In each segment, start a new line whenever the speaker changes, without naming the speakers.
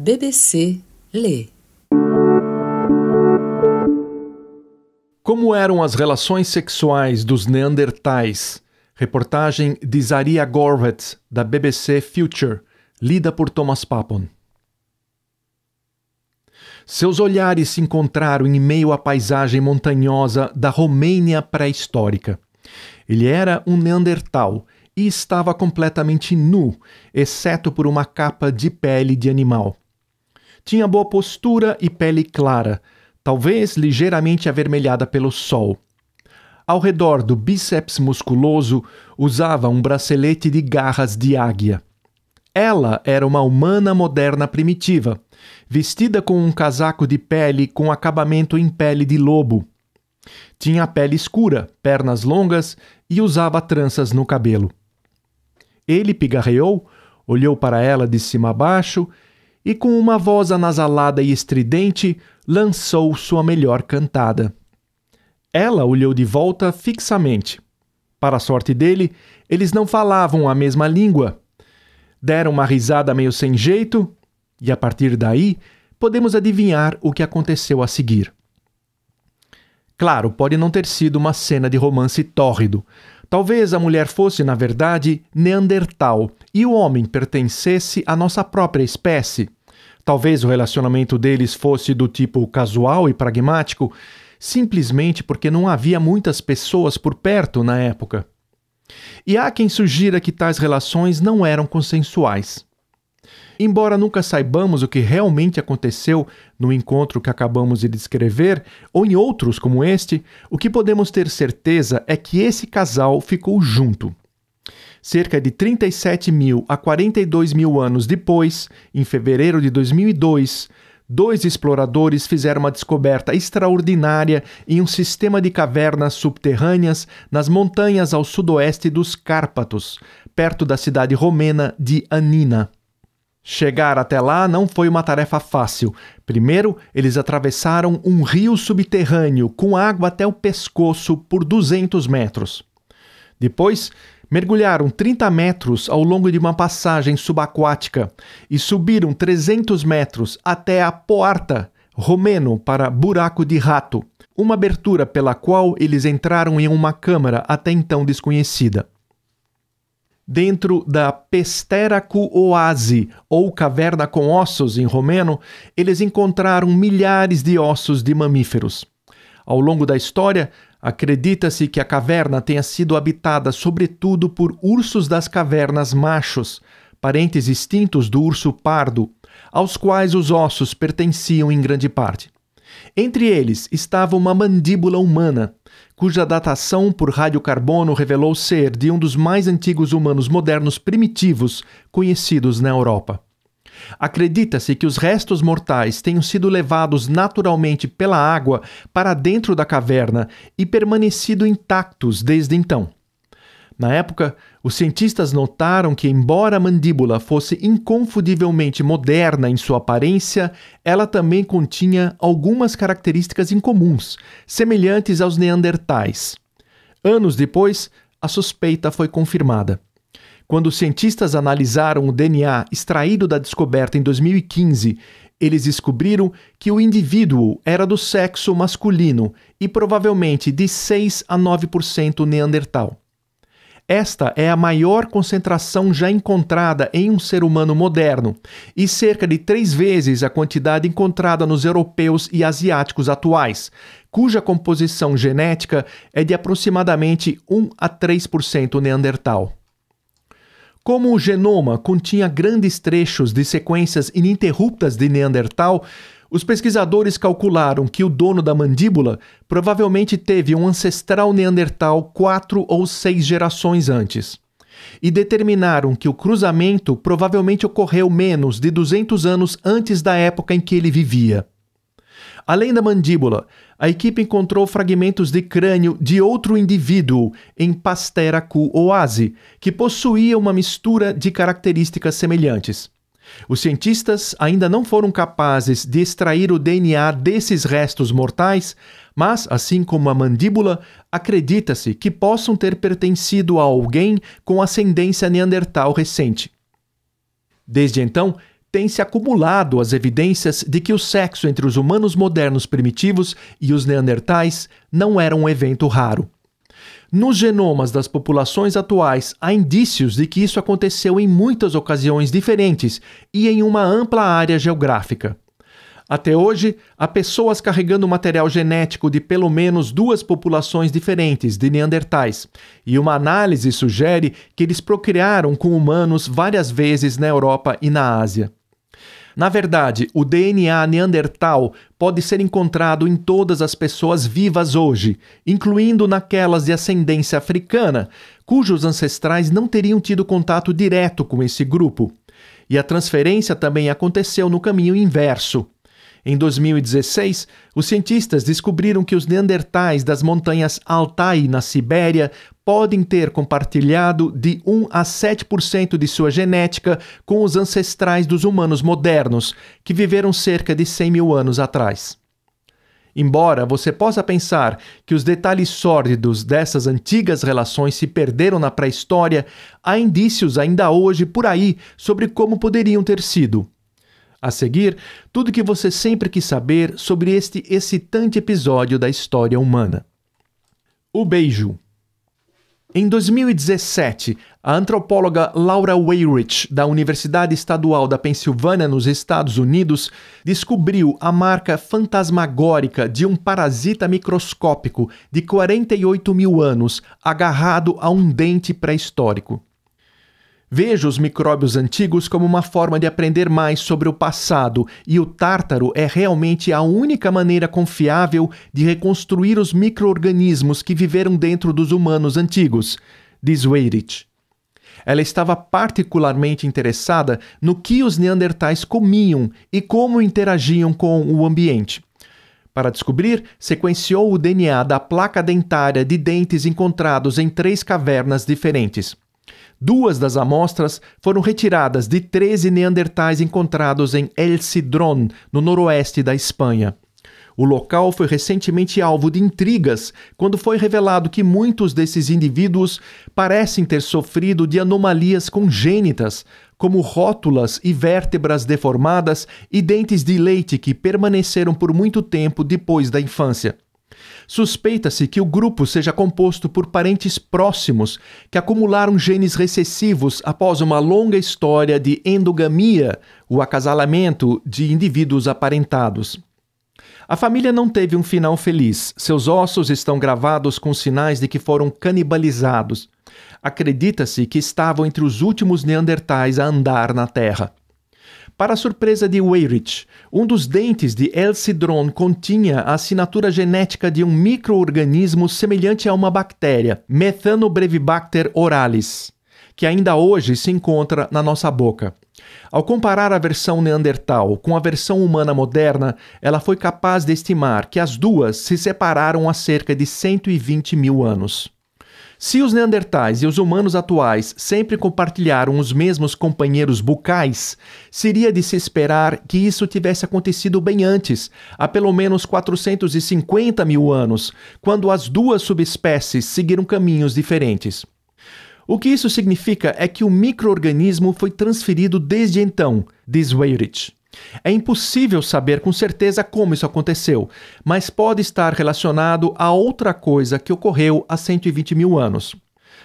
BBC Lê. Como eram as relações sexuais dos neandertais? Reportagem de Zaria Gorvet, da BBC Future, lida por Thomas Papon. Seus olhares se encontraram em meio à paisagem montanhosa da Romênia pré-histórica. Ele era um neandertal e estava completamente nu, exceto por uma capa de pele de animal. Tinha boa postura e pele clara, talvez ligeiramente avermelhada pelo sol. Ao redor do bíceps musculoso, usava um bracelete de garras de águia. Ela era uma humana moderna primitiva, vestida com um casaco de pele com acabamento em pele de lobo. Tinha pele escura, pernas longas e usava tranças no cabelo. Ele pigarreou, olhou para ela de cima a baixo e com uma voz anasalada e estridente, lançou sua melhor cantada. Ela olhou de volta fixamente. Para a sorte dele, eles não falavam a mesma língua. Deram uma risada meio sem jeito, e a partir daí podemos adivinhar o que aconteceu a seguir. Claro, pode não ter sido uma cena de romance tórrido. Talvez a mulher fosse, na verdade, Neandertal e o homem pertencesse à nossa própria espécie. Talvez o relacionamento deles fosse do tipo casual e pragmático, simplesmente porque não havia muitas pessoas por perto na época. E há quem sugira que tais relações não eram consensuais. Embora nunca saibamos o que realmente aconteceu no encontro que acabamos de descrever, ou em outros como este, o que podemos ter certeza é que esse casal ficou junto. Cerca de 37 mil a 42 mil anos depois, em fevereiro de 2002, dois exploradores fizeram uma descoberta extraordinária em um sistema de cavernas subterrâneas nas montanhas ao sudoeste dos Cárpatos, perto da cidade romena de Anina. Chegar até lá não foi uma tarefa fácil. Primeiro, eles atravessaram um rio subterrâneo com água até o pescoço por 200 metros. Depois, Mergulharam 30 metros ao longo de uma passagem subaquática e subiram 300 metros até a Poarta, romeno para buraco de rato, uma abertura pela qual eles entraram em uma câmara até então desconhecida. Dentro da Pesteracu Oase ou Caverna com Ossos em romeno, eles encontraram milhares de ossos de mamíferos. Ao longo da história, Acredita-se que a caverna tenha sido habitada sobretudo por ursos das cavernas machos, parentes extintos do urso pardo, aos quais os ossos pertenciam em grande parte. Entre eles estava uma mandíbula humana, cuja datação por radiocarbono revelou ser de um dos mais antigos humanos modernos primitivos conhecidos na Europa. Acredita-se que os restos mortais tenham sido levados naturalmente pela água para dentro da caverna e permanecido intactos desde então. Na época, os cientistas notaram que, embora a mandíbula fosse inconfundivelmente moderna em sua aparência, ela também continha algumas características incomuns, semelhantes aos neandertais. Anos depois, a suspeita foi confirmada. Quando cientistas analisaram o DNA extraído da descoberta em 2015, eles descobriram que o indivíduo era do sexo masculino e provavelmente de 6 a 9% neandertal. Esta é a maior concentração já encontrada em um ser humano moderno e cerca de três vezes a quantidade encontrada nos europeus e asiáticos atuais, cuja composição genética é de aproximadamente 1 a 3% neandertal. Como o genoma continha grandes trechos de sequências ininterruptas de Neandertal, os pesquisadores calcularam que o dono da mandíbula provavelmente teve um ancestral neandertal quatro ou seis gerações antes. E determinaram que o cruzamento provavelmente ocorreu menos de 200 anos antes da época em que ele vivia. Além da mandíbula, a equipe encontrou fragmentos de crânio de outro indivíduo em Pastera Q Oase, que possuía uma mistura de características semelhantes. Os cientistas ainda não foram capazes de extrair o DNA desses restos mortais, mas, assim como a mandíbula, acredita-se que possam ter pertencido a alguém com ascendência neandertal recente. Desde então, tem se acumulado as evidências de que o sexo entre os humanos modernos primitivos e os neandertais não era um evento raro. Nos genomas das populações atuais há indícios de que isso aconteceu em muitas ocasiões diferentes e em uma ampla área geográfica. Até hoje, há pessoas carregando material genético de pelo menos duas populações diferentes de neandertais, e uma análise sugere que eles procriaram com humanos várias vezes na Europa e na Ásia. Na verdade, o DNA neandertal pode ser encontrado em todas as pessoas vivas hoje, incluindo naquelas de ascendência africana, cujos ancestrais não teriam tido contato direto com esse grupo. E a transferência também aconteceu no caminho inverso. Em 2016, os cientistas descobriram que os neandertais das montanhas Altai, na Sibéria, podem ter compartilhado de 1 a 7% de sua genética com os ancestrais dos humanos modernos, que viveram cerca de 100 mil anos atrás. Embora você possa pensar que os detalhes sórdidos dessas antigas relações se perderam na pré-história, há indícios ainda hoje por aí sobre como poderiam ter sido. A seguir, tudo o que você sempre quis saber sobre este excitante episódio da história humana. O beijo. Em 2017, a antropóloga Laura Weyrich, da Universidade Estadual da Pensilvânia, nos Estados Unidos, descobriu a marca fantasmagórica de um parasita microscópico de 48 mil anos agarrado a um dente pré-histórico. Veja os micróbios antigos como uma forma de aprender mais sobre o passado, e o tártaro é realmente a única maneira confiável de reconstruir os microorganismos que viveram dentro dos humanos antigos, diz Weirich. Ela estava particularmente interessada no que os neandertais comiam e como interagiam com o ambiente. Para descobrir, sequenciou o DNA da placa dentária de dentes encontrados em três cavernas diferentes. Duas das amostras foram retiradas de 13 neandertais encontrados em El Cidron, no noroeste da Espanha. O local foi recentemente alvo de intrigas quando foi revelado que muitos desses indivíduos parecem ter sofrido de anomalias congênitas, como rótulas e vértebras deformadas e dentes de leite que permaneceram por muito tempo depois da infância. Suspeita-se que o grupo seja composto por parentes próximos que acumularam genes recessivos após uma longa história de endogamia, o acasalamento de indivíduos aparentados. A família não teve um final feliz. Seus ossos estão gravados com sinais de que foram canibalizados. Acredita-se que estavam entre os últimos neandertais a andar na Terra. Para surpresa de Weyrich, um dos dentes de Elcidron continha a assinatura genética de um microorganismo semelhante a uma bactéria, Methanobrevibacter oralis, que ainda hoje se encontra na nossa boca. Ao comparar a versão neandertal com a versão humana moderna, ela foi capaz de estimar que as duas se separaram há cerca de 120 mil anos. Se os neandertais e os humanos atuais sempre compartilharam os mesmos companheiros bucais, seria de se esperar que isso tivesse acontecido bem antes, há pelo menos 450 mil anos, quando as duas subespécies seguiram caminhos diferentes. O que isso significa é que o microorganismo foi transferido desde então, diz Weyrich. É impossível saber com certeza como isso aconteceu, mas pode estar relacionado a outra coisa que ocorreu há 120 mil anos.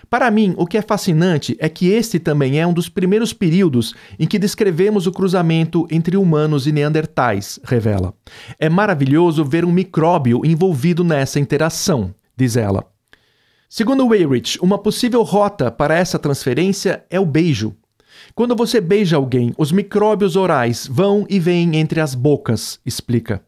Para mim, o que é fascinante é que este também é um dos primeiros períodos em que descrevemos o cruzamento entre humanos e neandertais, revela. É maravilhoso ver um micróbio envolvido nessa interação, diz ela. Segundo Weyrich, uma possível rota para essa transferência é o beijo. Quando você beija alguém, os micróbios orais vão e vêm entre as bocas, explica.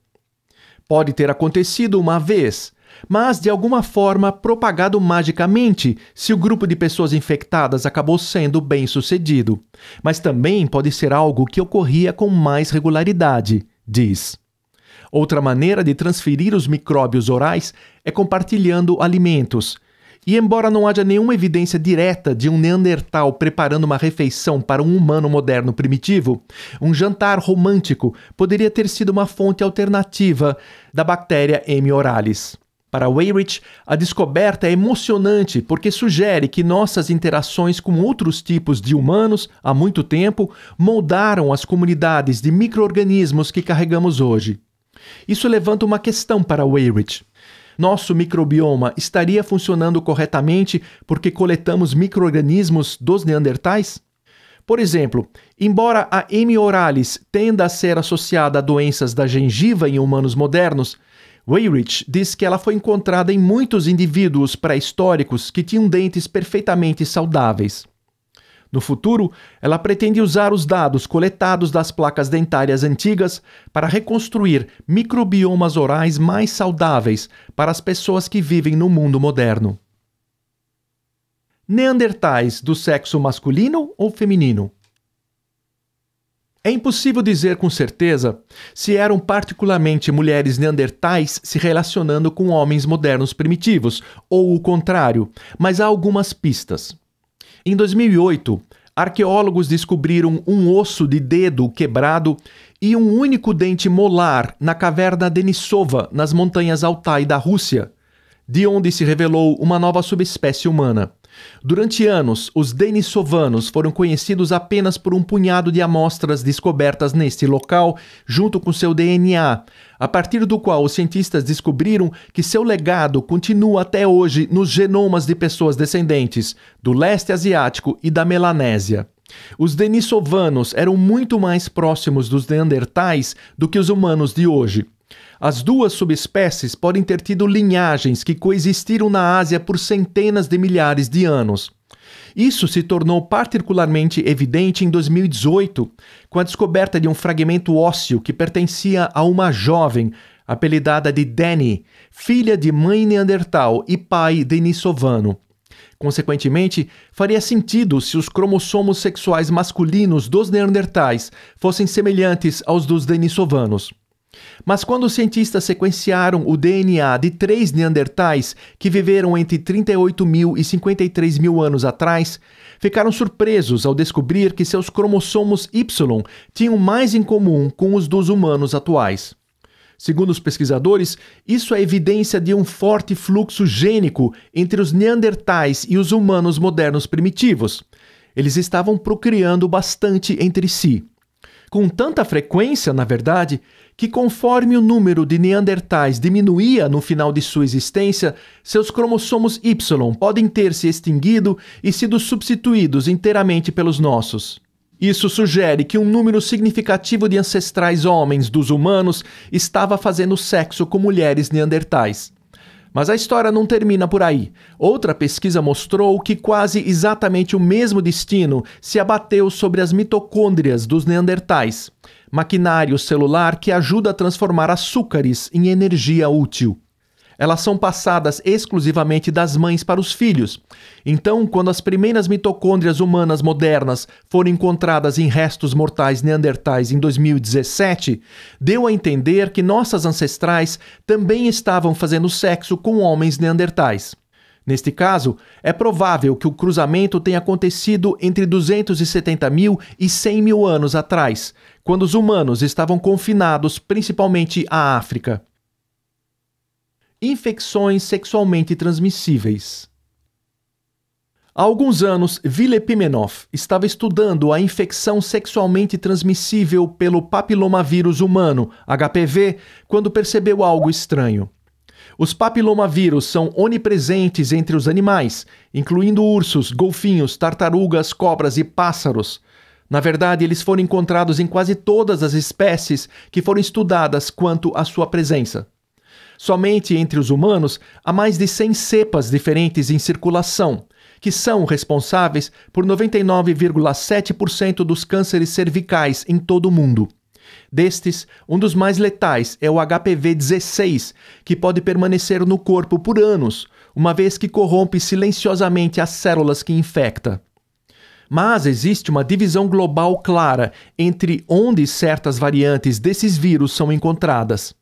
Pode ter acontecido uma vez, mas de alguma forma propagado magicamente se o grupo de pessoas infectadas acabou sendo bem sucedido. Mas também pode ser algo que ocorria com mais regularidade, diz. Outra maneira de transferir os micróbios orais é compartilhando alimentos, e embora não haja nenhuma evidência direta de um Neandertal preparando uma refeição para um humano moderno primitivo, um jantar romântico poderia ter sido uma fonte alternativa da bactéria M. oralis. Para Weyrich, a descoberta é emocionante porque sugere que nossas interações com outros tipos de humanos, há muito tempo, moldaram as comunidades de micro-organismos que carregamos hoje. Isso levanta uma questão para Weyrich. Nosso microbioma estaria funcionando corretamente porque coletamos microorganismos dos neandertais? Por exemplo, embora a M. oralis tenda a ser associada a doenças da gengiva em humanos modernos, Weyrich diz que ela foi encontrada em muitos indivíduos pré-históricos que tinham dentes perfeitamente saudáveis. No futuro, ela pretende usar os dados coletados das placas dentárias antigas para reconstruir microbiomas orais mais saudáveis para as pessoas que vivem no mundo moderno. Neandertais do sexo masculino ou feminino? É impossível dizer com certeza se eram particularmente mulheres neandertais se relacionando com homens modernos primitivos, ou o contrário, mas há algumas pistas. Em 2008, Arqueólogos descobriram um osso de dedo quebrado e um único dente molar na caverna Denisova, nas montanhas Altai da Rússia, de onde se revelou uma nova subespécie humana. Durante anos, os denisovanos foram conhecidos apenas por um punhado de amostras descobertas neste local, junto com seu DNA, a partir do qual os cientistas descobriram que seu legado continua até hoje nos genomas de pessoas descendentes do leste asiático e da Melanésia. Os denisovanos eram muito mais próximos dos neandertais do que os humanos de hoje. As duas subespécies podem ter tido linhagens que coexistiram na Ásia por centenas de milhares de anos. Isso se tornou particularmente evidente em 2018, com a descoberta de um fragmento ósseo que pertencia a uma jovem apelidada de Danny, filha de mãe neandertal e pai denisovano. Consequentemente, faria sentido se os cromossomos sexuais masculinos dos neandertais fossem semelhantes aos dos denisovanos. Mas quando os cientistas sequenciaram o DNA de três neandertais que viveram entre 38 mil e 53 mil anos atrás, ficaram surpresos ao descobrir que seus cromossomos Y tinham mais em comum com os dos humanos atuais. Segundo os pesquisadores, isso é evidência de um forte fluxo gênico entre os neandertais e os humanos modernos primitivos. Eles estavam procriando bastante entre si. Com tanta frequência, na verdade, que, conforme o número de neandertais diminuía no final de sua existência, seus cromossomos Y podem ter se extinguido e sido substituídos inteiramente pelos nossos. Isso sugere que um número significativo de ancestrais homens dos humanos estava fazendo sexo com mulheres neandertais. Mas a história não termina por aí. Outra pesquisa mostrou que quase exatamente o mesmo destino se abateu sobre as mitocôndrias dos neandertais maquinário celular que ajuda a transformar açúcares em energia útil. Elas são passadas exclusivamente das mães para os filhos. Então, quando as primeiras mitocôndrias humanas modernas foram encontradas em restos mortais neandertais em 2017, deu a entender que nossas ancestrais também estavam fazendo sexo com homens neandertais. Neste caso, é provável que o cruzamento tenha acontecido entre 270 mil e 100 mil anos atrás, quando os humanos estavam confinados principalmente à África. Infecções sexualmente transmissíveis. Há alguns anos, Ville Pimenov estava estudando a infecção sexualmente transmissível pelo papilomavírus humano, HPV, quando percebeu algo estranho. Os papilomavírus são onipresentes entre os animais, incluindo ursos, golfinhos, tartarugas, cobras e pássaros. Na verdade, eles foram encontrados em quase todas as espécies que foram estudadas quanto à sua presença. Somente entre os humanos há mais de 100 cepas diferentes em circulação, que são responsáveis por 99,7% dos cânceres cervicais em todo o mundo. Destes, um dos mais letais é o HPV-16, que pode permanecer no corpo por anos, uma vez que corrompe silenciosamente as células que infecta. Mas existe uma divisão global clara entre onde certas variantes desses vírus são encontradas.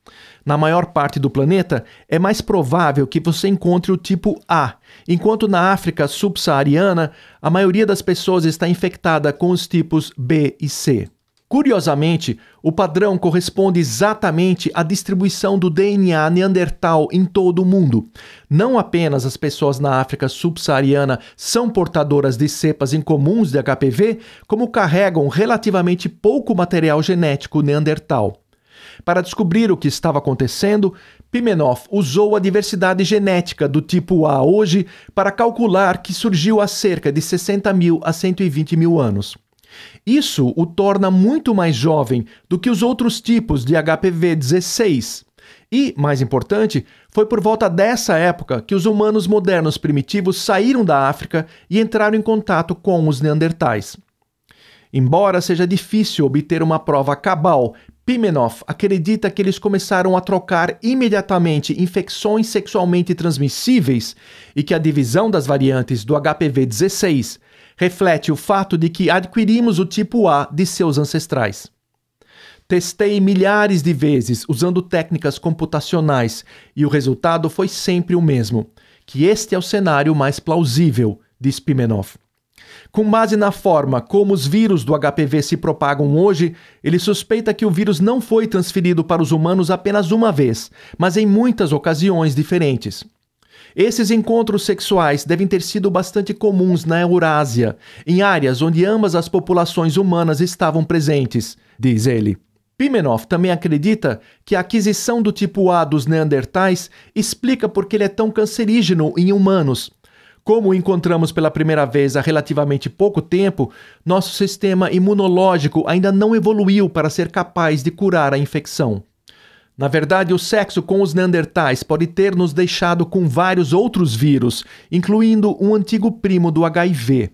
Na maior parte do planeta, é mais provável que você encontre o tipo A, enquanto na África subsaariana, a maioria das pessoas está infectada com os tipos B e C. Curiosamente, o padrão corresponde exatamente à distribuição do DNA neandertal em todo o mundo. Não apenas as pessoas na África subsaariana são portadoras de cepas incomuns de HPV, como carregam relativamente pouco material genético neandertal. Para descobrir o que estava acontecendo, Pimenov usou a diversidade genética do tipo A hoje para calcular que surgiu há cerca de 60 mil a 120 mil anos. Isso o torna muito mais jovem do que os outros tipos de HPV 16. E, mais importante, foi por volta dessa época que os humanos modernos primitivos saíram da África e entraram em contato com os neandertais. Embora seja difícil obter uma prova cabal, Pimenoff acredita que eles começaram a trocar imediatamente infecções sexualmente transmissíveis e que a divisão das variantes do HPV 16 reflete o fato de que adquirimos o tipo A de seus ancestrais. Testei milhares de vezes usando técnicas computacionais e o resultado foi sempre o mesmo: que este é o cenário mais plausível, diz Pimenov. Com base na forma como os vírus do HPV se propagam hoje, ele suspeita que o vírus não foi transferido para os humanos apenas uma vez, mas em muitas ocasiões diferentes. Esses encontros sexuais devem ter sido bastante comuns na Eurásia, em áreas onde ambas as populações humanas estavam presentes, diz ele. Pimenov também acredita que a aquisição do tipo A dos neandertais explica por que ele é tão cancerígeno em humanos. Como o encontramos pela primeira vez há relativamente pouco tempo, nosso sistema imunológico ainda não evoluiu para ser capaz de curar a infecção. Na verdade, o sexo com os neandertais pode ter nos deixado com vários outros vírus, incluindo um antigo primo do HIV.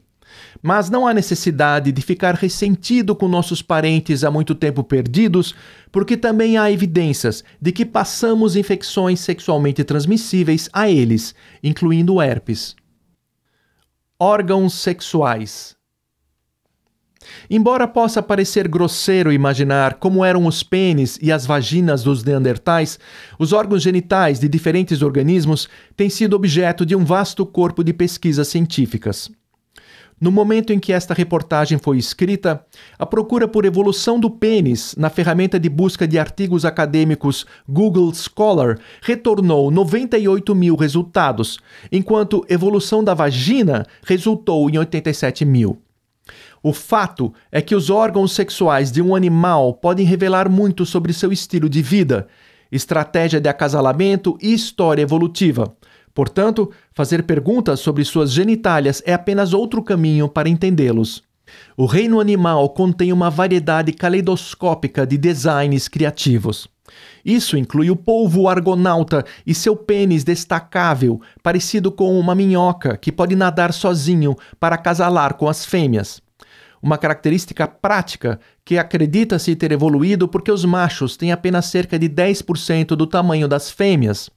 Mas não há necessidade de ficar ressentido com nossos parentes há muito tempo perdidos, porque também há evidências de que passamos infecções sexualmente transmissíveis a eles, incluindo herpes. Órgãos sexuais. Embora possa parecer grosseiro imaginar como eram os pênis e as vaginas dos neandertais, os órgãos genitais de diferentes organismos têm sido objeto de um vasto corpo de pesquisas científicas. No momento em que esta reportagem foi escrita, a procura por evolução do pênis na ferramenta de busca de artigos acadêmicos Google Scholar retornou 98 mil resultados, enquanto evolução da vagina resultou em 87 mil. O fato é que os órgãos sexuais de um animal podem revelar muito sobre seu estilo de vida, estratégia de acasalamento e história evolutiva. Portanto, fazer perguntas sobre suas genitálias é apenas outro caminho para entendê-los. O reino animal contém uma variedade caleidoscópica de designs criativos. Isso inclui o polvo argonauta e seu pênis destacável, parecido com uma minhoca que pode nadar sozinho para acasalar com as fêmeas uma característica prática que acredita-se ter evoluído porque os machos têm apenas cerca de 10% do tamanho das fêmeas,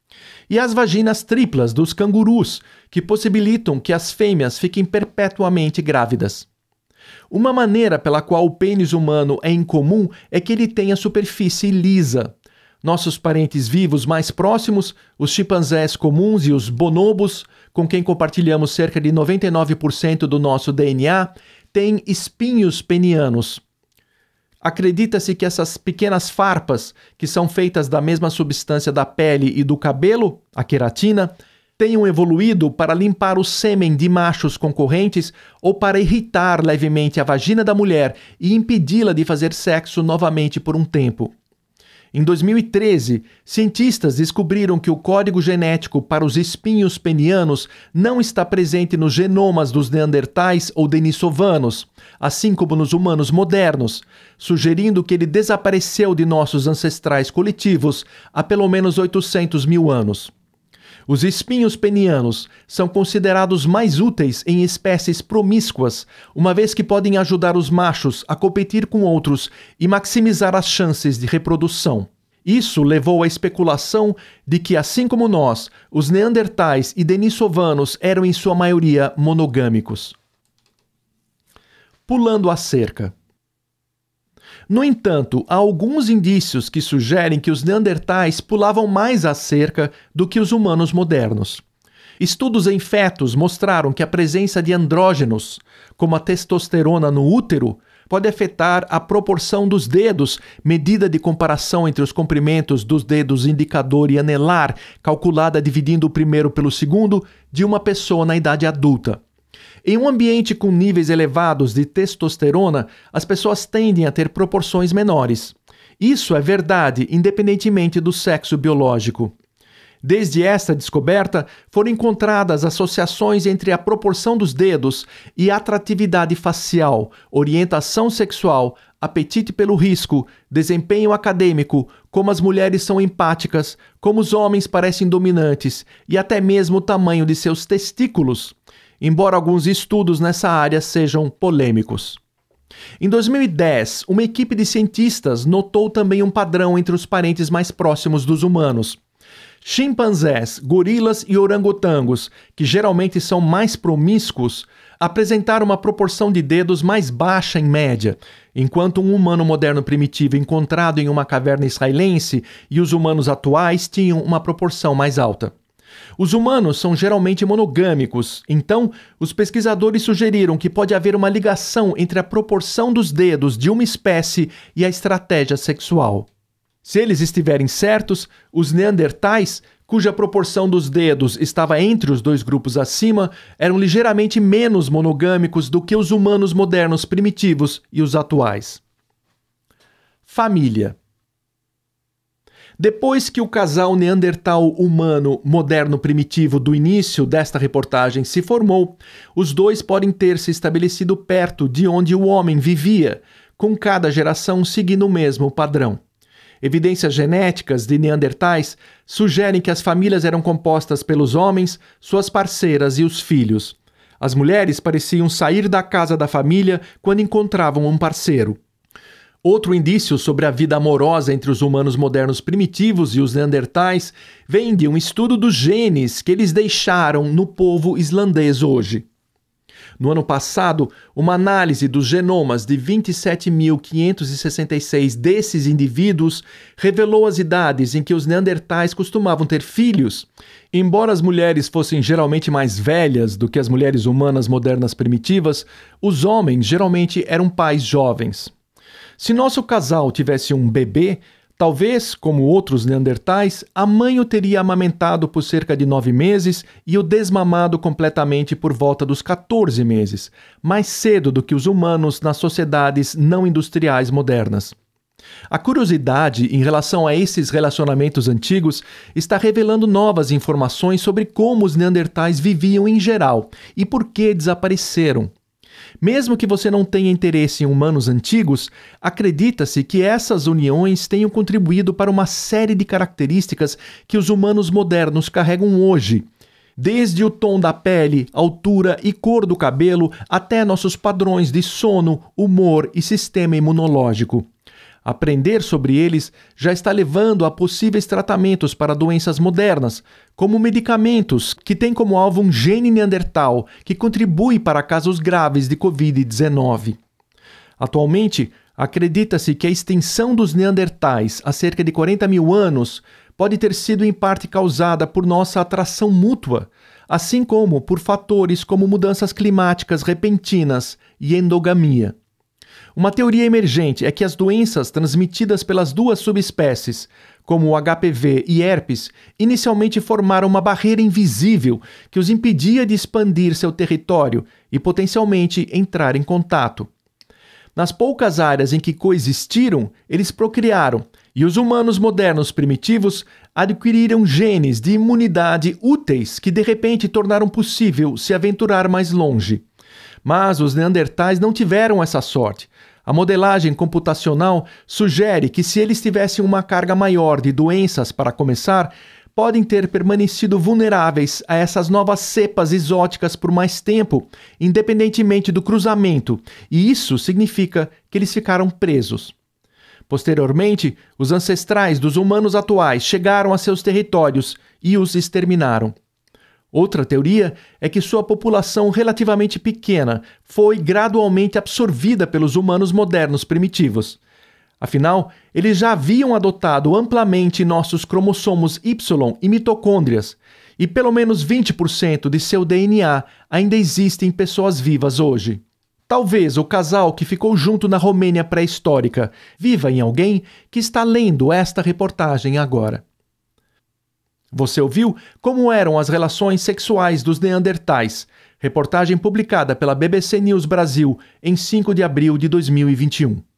e as vaginas triplas dos cangurus, que possibilitam que as fêmeas fiquem perpetuamente grávidas. Uma maneira pela qual o pênis humano é incomum é que ele tem a superfície lisa. Nossos parentes vivos mais próximos, os chimpanzés comuns e os bonobos, com quem compartilhamos cerca de 99% do nosso DNA, tem espinhos penianos. Acredita-se que essas pequenas farpas, que são feitas da mesma substância da pele e do cabelo, a queratina, tenham evoluído para limpar o sêmen de machos concorrentes ou para irritar levemente a vagina da mulher e impedi-la de fazer sexo novamente por um tempo. Em 2013, cientistas descobriram que o código genético para os espinhos penianos não está presente nos genomas dos neandertais ou denisovanos, assim como nos humanos modernos, sugerindo que ele desapareceu de nossos ancestrais coletivos há pelo menos 800 mil anos. Os espinhos penianos são considerados mais úteis em espécies promíscuas, uma vez que podem ajudar os machos a competir com outros e maximizar as chances de reprodução. Isso levou à especulação de que, assim como nós, os neandertais e denisovanos eram em sua maioria monogâmicos. Pulando a cerca. No entanto, há alguns indícios que sugerem que os neandertais pulavam mais a cerca do que os humanos modernos. Estudos em fetos mostraram que a presença de andrógenos, como a testosterona no útero, pode afetar a proporção dos dedos, medida de comparação entre os comprimentos dos dedos indicador e anelar, calculada dividindo o primeiro pelo segundo, de uma pessoa na idade adulta. Em um ambiente com níveis elevados de testosterona, as pessoas tendem a ter proporções menores. Isso é verdade, independentemente do sexo biológico. Desde esta descoberta, foram encontradas associações entre a proporção dos dedos e atratividade facial, orientação sexual, apetite pelo risco, desempenho acadêmico, como as mulheres são empáticas, como os homens parecem dominantes e até mesmo o tamanho de seus testículos embora alguns estudos nessa área sejam polêmicos. Em 2010, uma equipe de cientistas notou também um padrão entre os parentes mais próximos dos humanos. Chimpanzés, gorilas e orangotangos, que geralmente são mais promíscuos, apresentaram uma proporção de dedos mais baixa em média, enquanto um humano moderno primitivo encontrado em uma caverna israelense e os humanos atuais tinham uma proporção mais alta. Os humanos são geralmente monogâmicos, então os pesquisadores sugeriram que pode haver uma ligação entre a proporção dos dedos de uma espécie e a estratégia sexual. Se eles estiverem certos, os neandertais, cuja proporção dos dedos estava entre os dois grupos acima, eram ligeiramente menos monogâmicos do que os humanos modernos primitivos e os atuais. Família. Depois que o casal neandertal humano moderno primitivo do início desta reportagem se formou, os dois podem ter se estabelecido perto de onde o homem vivia, com cada geração seguindo o mesmo padrão. Evidências genéticas de neandertais sugerem que as famílias eram compostas pelos homens, suas parceiras e os filhos. As mulheres pareciam sair da casa da família quando encontravam um parceiro. Outro indício sobre a vida amorosa entre os humanos modernos primitivos e os neandertais vem de um estudo dos genes que eles deixaram no povo islandês hoje. No ano passado, uma análise dos genomas de 27.566 desses indivíduos revelou as idades em que os neandertais costumavam ter filhos. Embora as mulheres fossem geralmente mais velhas do que as mulheres humanas modernas primitivas, os homens geralmente eram pais jovens. Se nosso casal tivesse um bebê, Talvez, como outros neandertais, a mãe o teria amamentado por cerca de nove meses e o desmamado completamente por volta dos 14 meses, mais cedo do que os humanos nas sociedades não industriais modernas. A curiosidade em relação a esses relacionamentos antigos está revelando novas informações sobre como os neandertais viviam em geral e por que desapareceram. Mesmo que você não tenha interesse em humanos antigos, acredita-se que essas uniões tenham contribuído para uma série de características que os humanos modernos carregam hoje. Desde o tom da pele, altura e cor do cabelo até nossos padrões de sono, humor e sistema imunológico. Aprender sobre eles já está levando a possíveis tratamentos para doenças modernas, como medicamentos que têm como alvo um gene neandertal que contribui para casos graves de Covid-19. Atualmente, acredita-se que a extinção dos neandertais há cerca de 40 mil anos pode ter sido em parte causada por nossa atração mútua, assim como por fatores como mudanças climáticas repentinas e endogamia. Uma teoria emergente é que as doenças transmitidas pelas duas subespécies, como o HPV e herpes, inicialmente formaram uma barreira invisível que os impedia de expandir seu território e potencialmente entrar em contato. Nas poucas áreas em que coexistiram, eles procriaram, e os humanos modernos primitivos adquiriram genes de imunidade úteis que de repente tornaram possível se aventurar mais longe. Mas os neandertais não tiveram essa sorte a modelagem computacional sugere que, se eles tivessem uma carga maior de doenças para começar, podem ter permanecido vulneráveis a essas novas cepas exóticas por mais tempo, independentemente do cruzamento, e isso significa que eles ficaram presos. Posteriormente, os ancestrais dos humanos atuais chegaram a seus territórios e os exterminaram. Outra teoria é que sua população relativamente pequena foi gradualmente absorvida pelos humanos modernos primitivos. Afinal, eles já haviam adotado amplamente nossos cromossomos Y e mitocôndrias, e pelo menos 20% de seu DNA ainda existe em pessoas vivas hoje. Talvez o casal que ficou junto na Romênia pré-histórica viva em alguém que está lendo esta reportagem agora. Você ouviu como eram as relações sexuais dos neandertais? Reportagem publicada pela BBC News Brasil em 5 de abril de 2021.